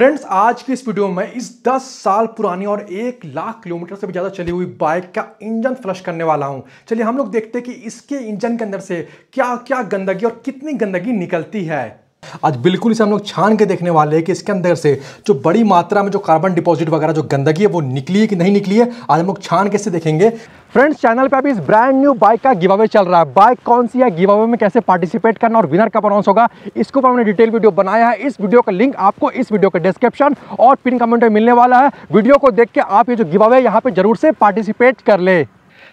friends आज की इस वीडियो में इस 10 साल पुरानी और एक लाख किलोमीटर से भी ज़्यादा चली हुई बाइक का इंजन फ्लश करने वाला हूं चलिए हम लोग देखते हैं कि इसके इंजन के अंदर से क्या क्या गंदगी और कितनी गंदगी निकलती है आज बिल्कुल इसे हम लोग छान के देखने वाले हैं कि इसके अंदर से जो बड़ी मात्रा में जो कार्बन डिपॉजिट वगैरह जो गंदगी है वो निकली है कि नहीं निकली है आज हम लोग छान के से देखेंगे फ्रेंड्स चैनल पे अभी इस ब्रांड न्यू बाइक का गिवावे चल रहा है बाइक कौन सी है गिवावे में कैसे पार्टिसिपेट करना और विनर का अनाउंस होगा इसके ऊपर हमने डिटेल वीडियो बनाया है इस वीडियो का लिंक आपको इस वीडियो के डिस्क्रिप्शन और पिन कमेंट में मिलने वाला है वीडियो को देख के आप ये जो गिवावे यहाँ पे जरूर से पार्टिसिपेट कर ले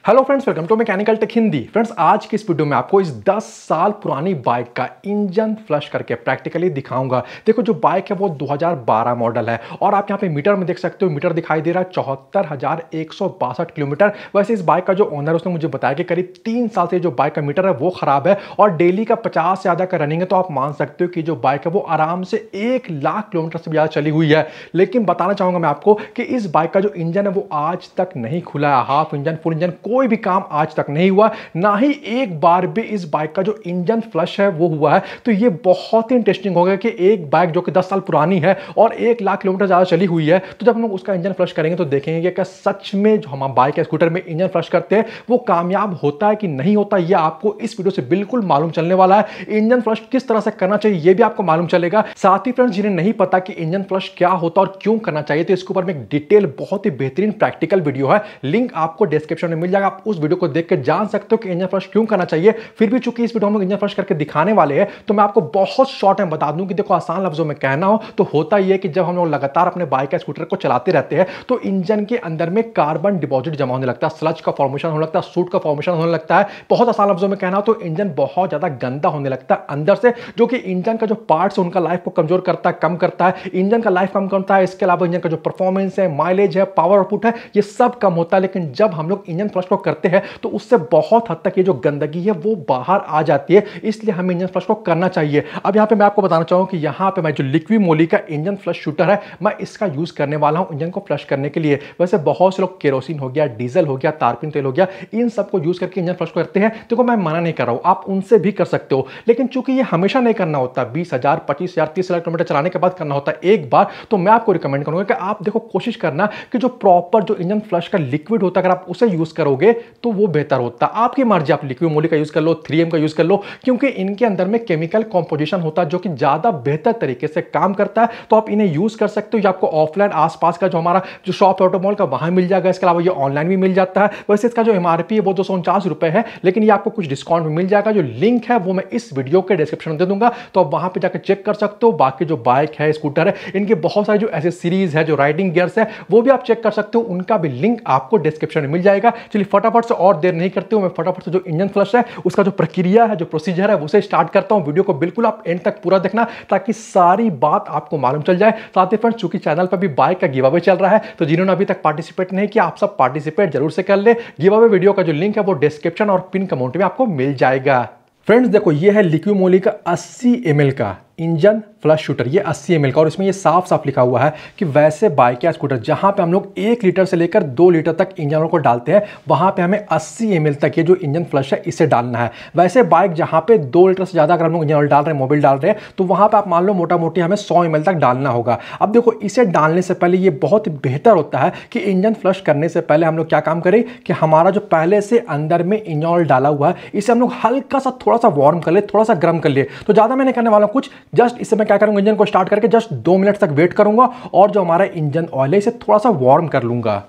hello friends welcome to mechanical tech Hindi friends आज की इस वीडियो में आपको इस 10 साल पुरानी बाइक का इंजन फ्लश करके प्रैक्टिकली दिखाऊंगा देखो जो बाइक है वो 2012 मॉडल है और आप यहाँ पे मीटर में देख सकते हो मीटर दिखाई दे रहा है चौहत्तर किलोमीटर वैसे इस बाइक का जो ओनर उसने मुझे बताया कि करीब तीन साल से जो बाइक का मीटर है वो खराब है और डेली का पचास से ज़्यादा का रनिंग है तो आप मान सकते हो कि जो बाइक है वो आराम से एक लाख किलोमीटर से ज़्यादा चली हुई है लेकिन बताना चाहूंगा मैं आपको कि इस बाइक का जो इंजन है वो आज तक नहीं खुला है हाफ इंजन फुल इंजन को कोई भी काम आज तक नहीं हुआ ना ही एक बार भी इस बाइक का जो इंजन फ्लश है वो हुआ है तो ये बहुत ही इंटरेस्टिंग होगा कि एक बाइक जो कि दस साल पुरानी है और एक लाख किलोमीटर ज़्यादा चली हुई है तो जब हम लोग उसका इंजन फ्लश करेंगे तो देखेंगे कि क्या सच में जो हम बाइक या स्कूटर में इंजन फ्लश करते हैं वो कामयाब होता है कि नहीं होता यह आपको इस वीडियो से बिल्कुल मालूम चलने वाला है इंजन फ्लश किस तरह से करना चाहिए ये भी आपको मालूम चलेगा साथ ही फ्रेंड्स जिन्हें नहीं पता कि इंजन फ्लश क्या होता और क्यों करना चाहिए तो इसके ऊपर में एक डिटेल बहुत ही बेहतरीन प्रैक्टिकल वीडियो है लिंक आपको डिस्क्रिप्शन में मिल जाए जाएगा आप उस वीडियो को देख के जान सकते हो कि इंजन फ्लश क्यों करना चाहिए फिर भी चूंकि इस वीडियो में इंजन फ्लश करके दिखाने वाले हैं तो मैं आपको बहुत शॉर्ट में बता दूं कि देखो आसान लफ्जों में कहना हो तो होता ही है कि जब हम लोग लगातार अपने बाइक या स्कूटर को चलाते रहते हैं तो इंजन के अंदर में कार्बन डिपॉजिट जमा होने लगता है स्लच का फॉर्मेशन होने लगता है सूट का फॉर्मेशन होने लगता है बहुत आसान लफ्जों में कहना हो तो इंजन बहुत ज़्यादा गंदा होने लगता है अंदर से जो कि इंजन का जो पार्ट है उनका लाइफ को कमजोर करता है कम करता है इंजन का लाइफ कम करता है इसके अलावा इंजन का जो परफॉर्मेंस है माइलेज है पावर आउटपुट है ये सब कम होता है लेकिन जब हम लोग इंजन फ्लश फ्लश को करते हैं तो उससे बहुत हद तक ये जो गंदगी है वो बाहर आ जाती है इसलिए हमें इंजन फ्लश को करना चाहिए अब यहाँ पे मैं आपको बताना चाहूँ कि यहाँ पे मैं जो लिक्वी मोली का इंजन फ्लश शूटर है मैं इसका यूज़ करने वाला हूँ इंजन को फ्लश करने के लिए वैसे बहुत से लोग केरोसिन हो गया डीजल हो गया तारपिन तेल हो गया इन सबको यूज़ करके इंजन फ्लश करते हैं देखो मैं मना नहीं कर रहा हूँ आप उनसे भी कर सकते हो लेकिन चूंकि ये हमेशा नहीं करना होता बीस हज़ार पच्चीस हज़ार तीस हज़ार किलोमीटर चलाने के बाद करना होता है एक बार तो मैं आपको रिकमेंड करूंगा कि आप देखो कोशिश करना कि जो प्रॉपर जो इंजन फ्लश का लिक्विड होता है अगर आप उसे यूज़ करोगे लोगे तो वो बेहतर होता आपकी मर्जी आप लिक्विड मोली का यूज़ कर लो थ्री का यूज़ कर लो क्योंकि इनके अंदर में केमिकल कॉम्पोजिशन होता है जो कि ज़्यादा बेहतर तरीके से काम करता है तो आप इन्हें यूज़ कर सकते हो या आपको ऑफलाइन आसपास का जो हमारा जो शॉप ऑटोमॉल का वहां मिल जाएगा इसके अलावा ये ऑनलाइन भी मिल जाता है वैसे इसका जो एमआरपी है वो दो है लेकिन ये आपको कुछ डिस्काउंट भी मिल जाएगा जो लिंक है वो मैं इस वीडियो के डिस्क्रिप्शन में दे दूंगा तो आप वहां पर जाकर चेक कर सकते हो बाकी जो बाइक है स्कूटर है इनके बहुत सारे जो ऐसे सीरीज है जो राइडिंग गियर्स है वो भी आप चेक कर सकते हो उनका भी लिंक आपको डिस्क्रिप्शन में मिल जाएगा चलिए फटाफट से और देर नहीं करते हुए मैं फटाफट से जो इंजन फ्लश है उसका जो प्रक्रिया है जो प्रोसीजर है उसे स्टार्ट करता हूँ वीडियो को बिल्कुल आप एंड तक पूरा देखना ताकि सारी बात आपको मालूम चल जाए साथ ही फ्रेंड चूंकि चैनल पर भी बाइक का गिवावे चल रहा है तो जिन्होंने अभी तक पार्टिसिपेट नहीं किया आप सब पार्टिसिपेट जरूर से कर ले गिवावे वीडियो का जो लिंक है वो डिस्क्रिप्शन और पिन कमेंट में आपको मिल जाएगा फ्रेंड्स देखो ये है लिक्विमोली का 80 एम का इंजन फ्लश शूटर ये 80 एम का और इसमें ये साफ साफ लिखा हुआ है कि वैसे बाइक या स्कूटर जहाँ पे हम लोग एक लीटर से लेकर दो लीटर तक इंजनों को डालते हैं वहाँ पे हमें 80 एम तक ये जो इंजन फ्लश है इसे डालना है वैसे बाइक जहाँ पे दो लीटर से ज़्यादा अगर हम लोग इंजन डाल रहे हैं मोबिल डाल रहे हैं तो वहाँ पर आप मान लो मोटा मोटी हमें सौ एम तक डालना होगा अब देखो इसे डालने से पहले ये बहुत बेहतर होता है कि इंजन फ्लश करने से पहले हम लोग क्या काम करें कि हमारा जो पहले से अंदर में इंजन डाला हुआ है इसे हम लोग हल्का सा थोड़ा सा वार्म कर ले थोड़ा सा गर्म कर ले तो ज़्यादा मैंने करने वाला कुछ जस्ट इससे मैं क्या करूँगा इंजन को स्टार्ट करके जस्ट दो मिनट तक वेट करूँगा और जो हमारा इंजन ऑयल है इसे थोड़ा सा वार्म कर लूँगा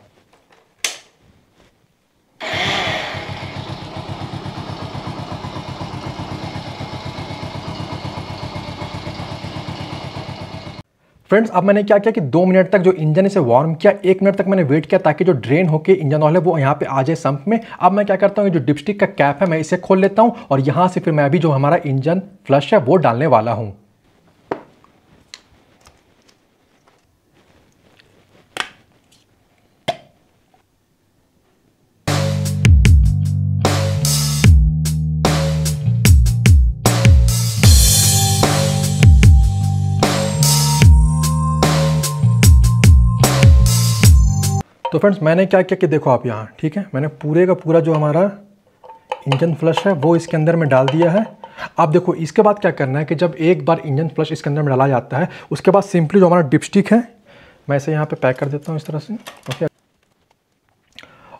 फ्रेंड्स अब मैंने क्या किया कि दो मिनट तक जो इंजन इसे वार्म किया एक मिनट तक मैंने वेट किया ताकि जो ड्रेन होकर इंजन ऑयल है वो यहाँ पे आ जाए संप में अब मैं क्या करता हूँ जो डिपस्टिक का कैप है मैं इसे खोल लेता हूँ और यहाँ से फिर मैं अभी जो हमारा इंजन फ्लश है वो डालने वाला हूँ तो फ्रेंड्स मैंने क्या किया कि देखो आप यहाँ ठीक है मैंने पूरे का पूरा जो हमारा इंजन फ्लश है वो इसके अंदर में डाल दिया है आप देखो इसके बाद क्या करना है कि जब एक बार इंजन फ्लश इसके अंदर में डाला जाता है उसके बाद सिंपली जो हमारा डिपस्टिक है मैं इसे यहाँ पे पैक कर देता हूँ इस तरह से ओके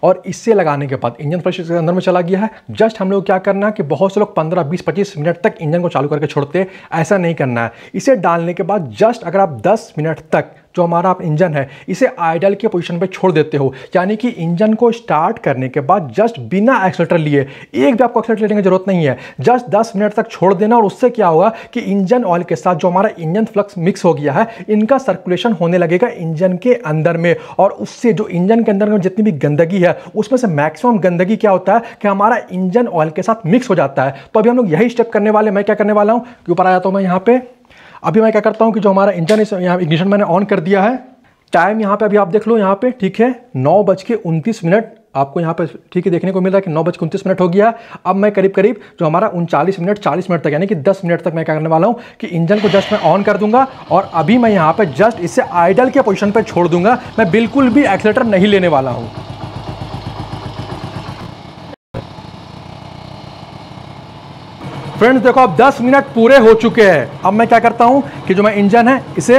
और इसे लगाने के बाद इंजन फ्लश इसके अंदर में चला गया है जस्ट हम लोग क्या करना है कि बहुत से लोग 15, 20, 25 मिनट तक इंजन को चालू करके छोड़ते ऐसा नहीं करना है इसे डालने के बाद जस्ट अगर आप 10 मिनट तक जो हमारा आप इंजन है इसे आइडल के पोजीशन पे छोड़ देते हो यानी कि इंजन को स्टार्ट करने के बाद जस्ट बिना एक्सलेटर लिए एक भी आपको एक्सलेटर लेने की जरूरत नहीं है जस्ट दस मिनट तक छोड़ देना और उससे क्या होगा कि इंजन ऑयल के साथ जो हमारा इंजन फ्लक्स मिक्स हो गया है इनका सर्कुलेशन होने लगेगा इंजन के अंदर में और उससे जो इंजन के अंदर में जितनी भी गंदगी है उसमें से मैक्सिमम गंदगी क्या होता है कि हमारा इंजन ऑयल के साथ मिक्स हो जाता है तो अभी हम लोग यही स्टेप करने वाले मैं क्या करने वाला हूँ कि ऊपर आ जाता हूं मैं यहाँ पे अभी मैं क्या करता हूँ कि जो हमारा इंजन इस यहाँ इग्निशन मैंने ऑन कर दिया है टाइम यहाँ पे अभी आप देख लो यहाँ पे ठीक है नौ बज के उनतीस मिनट आपको यहाँ पे ठीक है देखने को मिल रहा है कि नौ बज के उनतीस मिनट हो गया अब मैं करीब करीब जो हमारा उनचालीस मिनट चालीस मिनट तक यानी कि दस मिनट तक मैं क्या करने वाला हूँ कि इंजन को जस्ट मैं ऑन कर दूंगा और अभी मैं यहाँ पर जस्ट इसे आइडल के पोजिशन पर छोड़ दूंगा मैं बिल्कुल भी एक्सलेटर नहीं लेने वाला हूँ फ्रेंड्स देखो अब 10 मिनट पूरे हो चुके हैं अब मैं क्या करता हूँ कि जो मैं इंजन है इसे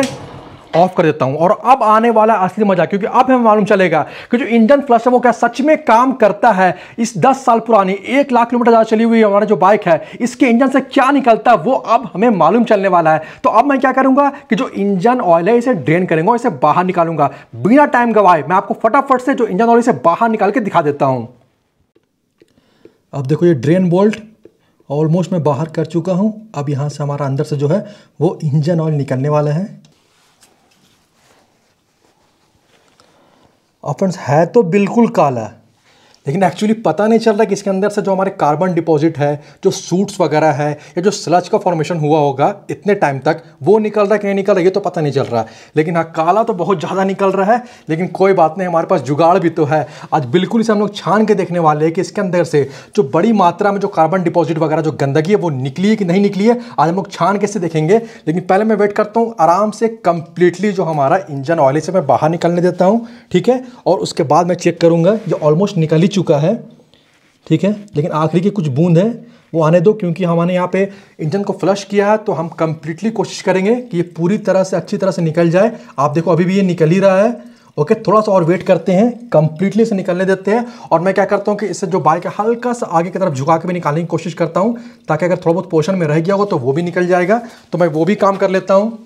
ऑफ कर देता हूं और अब आने वाला असली मजा क्योंकि अब हमें मालूम चलेगा कि जो इंजन फ्लश है वो क्या सच में काम करता है इस 10 साल पुरानी एक लाख किलोमीटर ज़्यादा चली हुई हमारा जो बाइक है इसके इंजन से क्या निकलता है वो अब हमें मालूम चलने वाला है तो अब मैं क्या करूंगा कि जो इंजन ऑयल है इसे ड्रेन करेंगे इसे बाहर निकालूंगा बिना टाइम गवाए मैं आपको फटाफट से जो इंजन ऑयल इसे बाहर निकाल के दिखा देता हूँ अब देखो ये ड्रेन बोल्ट ऑलमोस्ट मैं बाहर कर चुका हूँ अब यहाँ से हमारा अंदर से जो है वो इंजन ऑयल निकलने वाला है और फ्रेंड्स है तो बिल्कुल काला लेकिन एक्चुअली पता नहीं चल रहा कि इसके अंदर से जो हमारे कार्बन डिपॉजिट है जो सूट्स वगैरह है या जो स्लज का फॉर्मेशन हुआ होगा इतने टाइम तक वो निकल रहा है कि नहीं निकल रहा ये तो पता नहीं चल रहा लेकिन हाँ काला तो बहुत ज़्यादा निकल रहा है लेकिन कोई बात नहीं हमारे पास जुगाड़ भी तो है आज बिल्कुल इसे हम लोग छान के देखने वाले हैं कि इसके अंदर से जो बड़ी मात्रा में जो कार्बन डिपॉजिट वगैरह जो गंदगी है वो निकली है कि नहीं निकली है आज हम लोग छान के से देखेंगे लेकिन पहले मैं वेट करता हूँ आराम से कंप्लीटली जो हमारा इंजन ऑयल इसे मैं बाहर निकलने देता हूँ ठीक है और उसके बाद मैं चेक करूँगा ये ऑलमोस्ट निकली चुका है ठीक है लेकिन आखिरी की कुछ बूंद है वो आने दो क्योंकि हमारे यहाँ पे इंजन को फ्लश किया है तो हम कम्प्लीटली कोशिश करेंगे कि ये पूरी तरह से अच्छी तरह से निकल जाए आप देखो अभी भी ये निकल ही रहा है ओके थोड़ा सा और वेट करते हैं कंप्लीटली से निकलने देते हैं और मैं क्या करता हूँ कि इससे जो बाइक है हल्का सा आगे की तरफ झुका के भी निकालने की कोशिश करता हूँ ताकि अगर थोड़ा बहुत पोर्शन में रह गया हो तो वो भी निकल जाएगा तो मैं वो भी काम कर लेता हूँ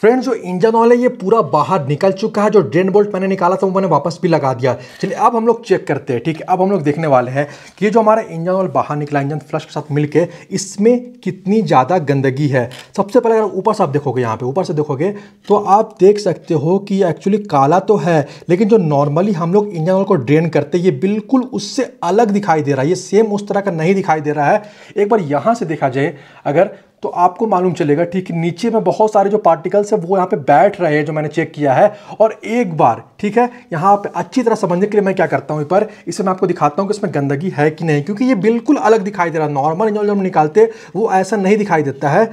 फ्रेंड्स जो इंजन ऑयल है ये पूरा बाहर निकल चुका है जो ड्रेन बोल्ट मैंने निकाला था वो मैंने वापस भी लगा दिया चलिए अब हम लोग चेक करते हैं ठीक है अब हम लोग देखने वाले हैं कि ये जो हमारा इंजन ऑयल बाहर निकला इंजन फ्लश के साथ मिलके इसमें कितनी ज़्यादा गंदगी है सबसे पहले अगर ऊपर से आप देखोगे यहाँ पर ऊपर से देखोगे तो आप देख सकते हो कि एक्चुअली काला तो है लेकिन जो नॉर्मली हम लोग इंजन ऑयल को ड्रेन करते ये बिल्कुल उससे अलग दिखाई दे रहा है ये सेम उस तरह का नहीं दिखाई दे रहा है एक बार यहाँ से देखा जाए अगर तो आपको मालूम चलेगा ठीक है नीचे में बहुत सारे जो पार्टिकल्स है वो यहाँ पे बैठ रहे हैं जो मैंने चेक किया है और एक बार ठीक है यहाँ पे अच्छी तरह समझने के लिए मैं क्या करता हूँ पर इसे मैं आपको दिखाता हूँ कि इसमें गंदगी है कि नहीं क्योंकि ये बिल्कुल अलग दिखाई दे रहा है नॉर्मल इंजॉल जब निकालते वो ऐसा नहीं दिखाई देता है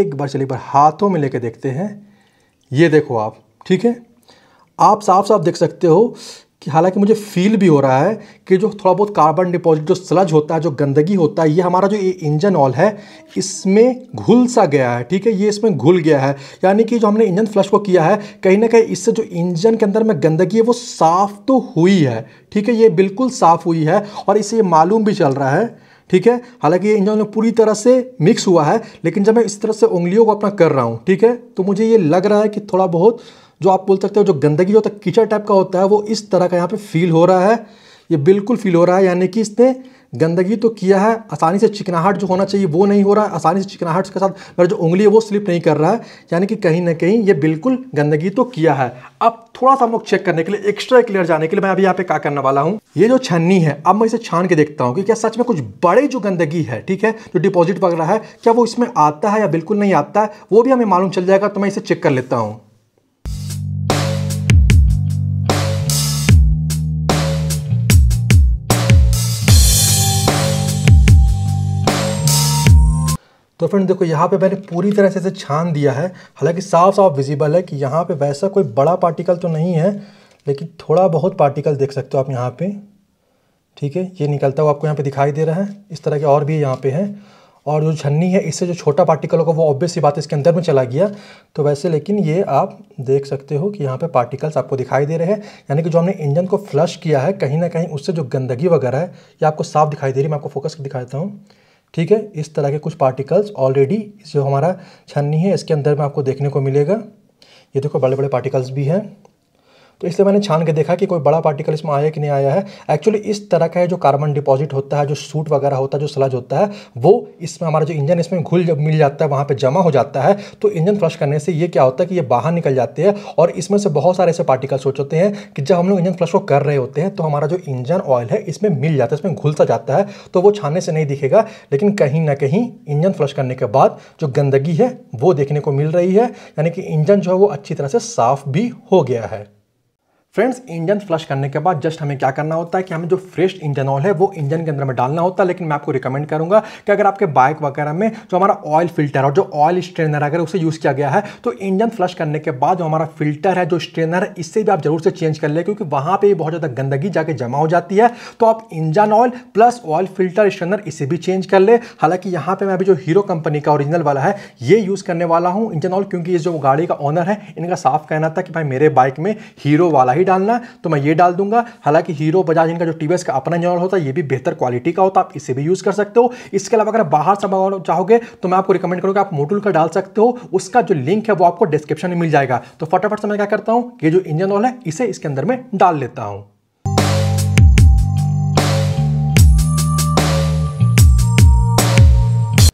एक बार चलिए बार हाथों में लेके देखते हैं ये देखो आप ठीक है आप साफ साफ देख सकते हो कि हालांकि मुझे फील भी हो रहा है कि जो थोड़ा बहुत कार्बन डिपॉजिट जो स्लज होता है जो गंदगी होता है ये हमारा जो ये इंजन ऑल है इसमें घुल सा गया है ठीक है ये इसमें घुल गया है यानी कि जो हमने इंजन फ्लश को किया है कहीं ना कहीं इससे जो इंजन के अंदर में गंदगी है वो साफ़ तो हुई है ठीक है ये बिल्कुल साफ़ हुई है और इसे मालूम भी चल रहा है ठीक है हालांकि ये इंजन में पूरी तरह से मिक्स हुआ है लेकिन जब मैं इस तरह से उंगलियों को अपना कर रहा हूँ ठीक है तो मुझे ये लग रहा है कि थोड़ा बहुत जो आप बोल सकते हो जो गंदगी जो होता है कीचड़ टाइप का होता है वो इस तरह का यहाँ पे फील हो रहा है ये बिल्कुल फील हो रहा है यानी कि इसने गंदगी तो किया है आसानी से चिकनाहट जो होना चाहिए वो नहीं हो रहा है आसानी से चिकनाहट के साथ मेरा जो उंगली है वो स्लिप नहीं कर रहा है यानी कि कहीं ना कहीं ये बिल्कुल गंदगी तो किया है अब थोड़ा सा हम लोग चेक करने के लिए एक्स्ट्रा क्लियर जाने के लिए मैं अभी यहाँ पे क्या करने वाला हूँ ये जो छन्नी है अब मैं इसे छान के देखता हूँ कि क्या सच में कुछ बड़ी जो गंदगी है ठीक है जो डिपॉजिट वगैरह है क्या वो इसमें आता है या बिल्कुल नहीं आता है वो भी हमें मालूम चल जाएगा तो मैं इसे चेक कर लेता हूँ तो फ्रेंड देखो यहाँ पे मैंने पूरी तरह से इसे छान दिया है हालांकि साफ साफ विजिबल है कि यहाँ पे वैसा कोई बड़ा पार्टिकल तो नहीं है लेकिन थोड़ा बहुत पार्टिकल देख सकते हो आप यहाँ पे ठीक है ये निकलता हुआ आपको यहाँ पे दिखाई दे रहा है इस तरह के और भी यहाँ पे हैं और जो झन्नी है इससे जो छोटा पार्टिकल होगा वो ऑब्वियस बात इसके अंदर में चला गया तो वैसे लेकिन ये आप देख सकते हो कि यहाँ पे पार्टिकल्स आपको दिखाई दे रहे हैं यानी कि जो हमने इंजन को फ्लश किया है कहीं ना कहीं उससे जो गंदगी वगैरह है ये आपको साफ दिखाई दे रही है मैं आपको फोकस दिखा देता हूँ ठीक है इस तरह के कुछ पार्टिकल्स ऑलरेडी जो हमारा छन्नी है इसके अंदर में आपको देखने को मिलेगा ये देखो बड़े बड़े पार्टिकल्स भी हैं तो इसलिए मैंने छान के देखा कि कोई बड़ा पार्टिकल इसमें आया कि नहीं आया है एक्चुअली इस तरह का जो कार्बन डिपॉजिट होता है जो सूट वगैरह होता है जो सलाज होता है वो इसमें हमारा जो इंजन इसमें घुल जब मिल जाता है वहाँ पर जमा हो जाता है तो इंजन फ्लश करने से ये क्या होता है कि ये बाहर निकल जाती है और इसमें से बहुत सारे ऐसे पार्टिकल्स हो चुके हैं कि जब हम लोग इंजन फ्लश को कर रहे होते हैं तो हमारा जो इंजन ऑयल है इसमें मिल जाता है इसमें घुलता जाता है तो वो छानने से नहीं दिखेगा लेकिन कहीं ना कहीं इंजन फ्लश करने के बाद जो गंदगी है वो देखने को मिल रही है यानी कि इंजन जो है वो अच्छी तरह से साफ भी हो गया है फ्रेंड्स इंजन फ्लश करने के बाद जस्ट हमें क्या करना होता है कि हमें जो फ्रेश इंजन ऑयल है वो इंजन के अंदर में डालना होता है लेकिन मैं आपको रिकमेंड करूंगा कि अगर आपके बाइक वगैरह में जो हमारा ऑयल फिल्टर और जो ऑयल स्ट्रेनर अगर उसे यूज़ किया गया है तो इंजन फ्लश करने के बाद जो हमारा फिल्टर है जो स्ट्रेनर है इससे भी आप जरूर से चेंज कर ले क्योंकि वहाँ पर बहुत ज़्यादा गंदगी जाके जमा हो जाती है तो आप engine oil plus oil filter strainer इसे भी चेंज कर ले हालांकि यहाँ पर मैं अभी जो हीरो कंपनी का ओरिजिनल वाला है ये यूज़ करने वाला हूँ इंजन ऑयल क्योंकि ये जो गाड़ी का ऑनर है इनका साफ कहना था कि भाई मेरे बाइक में हीरो वाला ही डालना तो मैं ये डाल दूंगा हालांकि हीरो बजाज इनका जो टीवीएस का अपना इंजन होता है ये भी बेहतर क्वालिटी का होता तो है आप इसे भी यूज़ कर सकते हो इसके अलावा अगर बाहर से मंगाना चाहोगे तो मैं आपको रिकमेंड करूँगा आप मोटुल का डाल सकते हो उसका जो लिंक है वो आपको डिस्क्रिप्शन में मिल जाएगा तो फटाफट से मैं क्या करता हूँ ये जो इंजन ऑल है इसे इसके अंदर में डाल लेता हूँ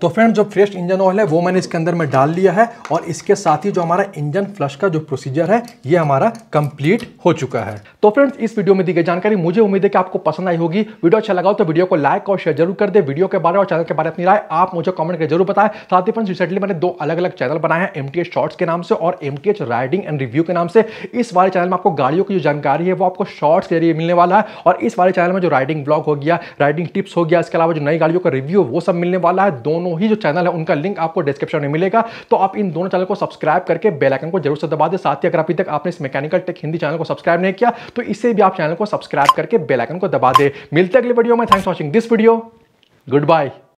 तो फ्रेंड जो फ्रेश इंजन ऑयल है वो मैंने इसके अंदर में डाल लिया है और इसके साथ ही जो हमारा इंजन फ्लश का जो प्रोसीजर है ये हमारा कंप्लीट हो चुका है तो फ्रेंड्स इस वीडियो में दी गई जानकारी मुझे उम्मीद है कि आपको पसंद आई होगी वीडियो अच्छा लगा हो तो वीडियो को लाइक और शेयर जरूर कर दे वीडियो के बारे में और चैनल के बारे में अपनी राय आप मुझे कॉमेंट कर जरूर बताए साथ ही फ्रेंड्स रिसेंटली मैंने दो अलग अलग चैनल बनाए हैं एम टी शॉर्ट्स के नाम से और M T riding and review के नाम से इस वाले चैनल में आपको गाड़ियों की जो जानकारी है वो आपको शॉर्ट्स के जरिए मिलने वाला है और इस वाले चैनल में जो राइडिंग ब्लॉग हो गया राइडिंग टिप्स हो गया इसके अलावा जो नई गाड़ियों का रिव्यू वो सब मिलने वाला है दोनों ही जो चैनल है उनका लिंक आपको डिस्क्रिप्शन में मिलेगा तो आप इन दोनों चैनल को सब्सक्राइब करके बेलाइकन को जरूर से दबा दें साथ ही अगर अभी तक आपने इस मैकेनिकल टेक हिंदी चैनल को सब्सक्राइब नहीं किया तो इसे भी आप चैनल को सब्सक्राइब करके बेलाइकन को दबा दें मिलते अगले वीडियो में thanks watching this video good bye